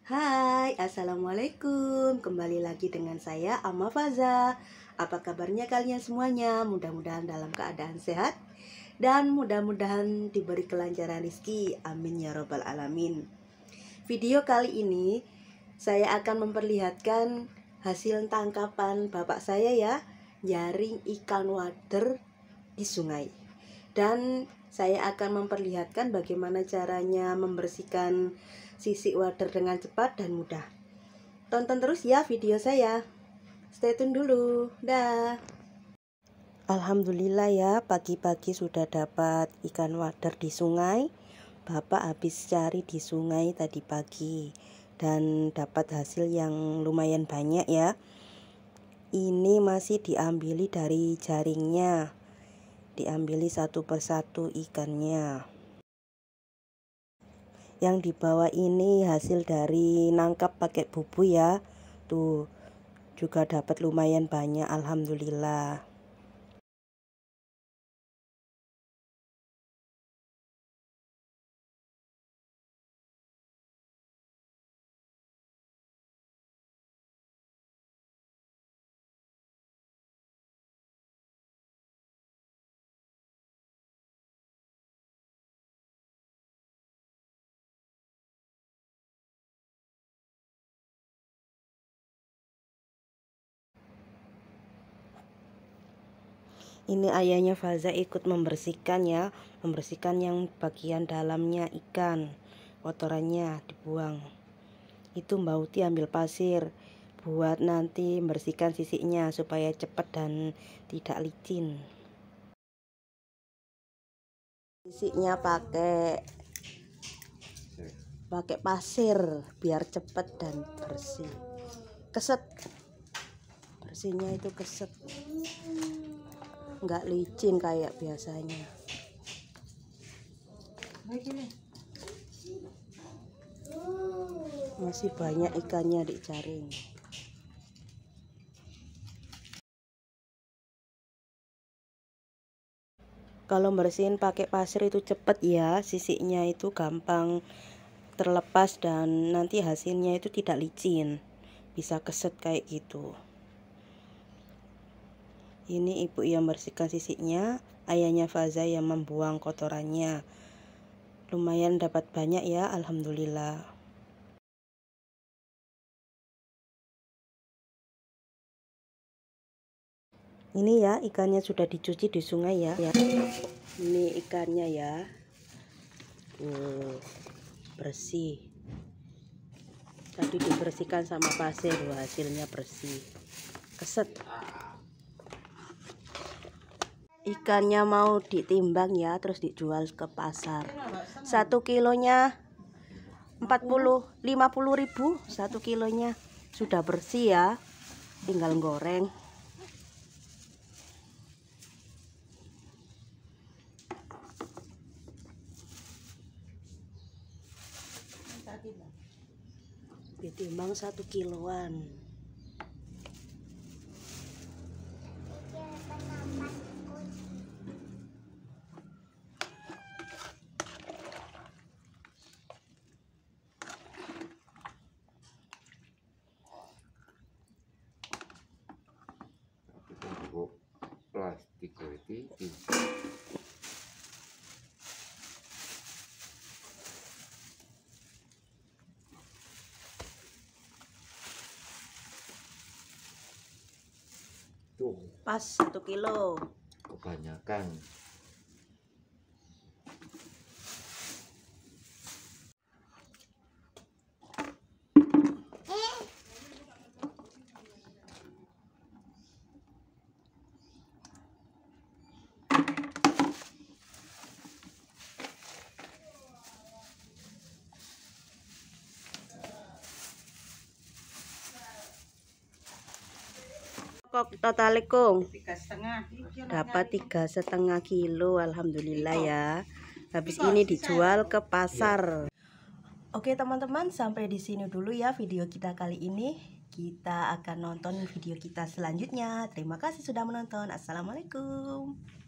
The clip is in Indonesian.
Hai, Assalamualaikum Kembali lagi dengan saya Amma Faza Apa kabarnya kalian semuanya? Mudah-mudahan dalam keadaan sehat Dan mudah-mudahan diberi kelancaran rezeki. Amin ya robbal alamin Video kali ini Saya akan memperlihatkan hasil tangkapan bapak saya ya Jaring ikan water di sungai Dan saya akan memperlihatkan bagaimana caranya membersihkan Sisi wader dengan cepat dan mudah. Tonton terus ya video saya. Stay tune dulu. Dah. Alhamdulillah ya, pagi-pagi sudah dapat ikan wader di sungai. Bapak habis cari di sungai tadi pagi dan dapat hasil yang lumayan banyak ya. Ini masih diambili dari jaringnya. Diambili satu persatu ikannya yang di bawah ini hasil dari nangkap pakai bubu ya tuh juga dapat lumayan banyak alhamdulillah ini ayahnya Faza ikut membersihkan ya membersihkan yang bagian dalamnya ikan kotorannya dibuang itu Mbak Uti ambil pasir buat nanti membersihkan sisiknya supaya cepat dan tidak licin sisiknya pakai pakai pasir biar cepat dan bersih keset bersihnya itu keset nggak licin kayak biasanya masih banyak ikannya di jaring kalau bersihin pakai pasir itu cepet ya sisiknya itu gampang terlepas dan nanti hasilnya itu tidak licin bisa keset kayak gitu ini ibu yang bersihkan sisiknya, ayahnya Faza yang membuang kotorannya. Lumayan dapat banyak ya, alhamdulillah. ini ya ikannya sudah dicuci di sungai ya, ya. ini ikannya ya uh, bersih tadi dibersihkan sama pasir hasilnya bersih keset ikannya mau ditimbang ya terus dijual ke pasar satu kilonya 40 50 ribu satu kilonya sudah bersih ya tinggal goreng ditimbang satu kiloan pas satu kilo kebanyakan kok total kong dapat tiga setengah kilo alhamdulillah ya habis ini dijual ke pasar oke teman-teman sampai di sini dulu ya video kita kali ini kita akan nonton video kita selanjutnya terima kasih sudah menonton assalamualaikum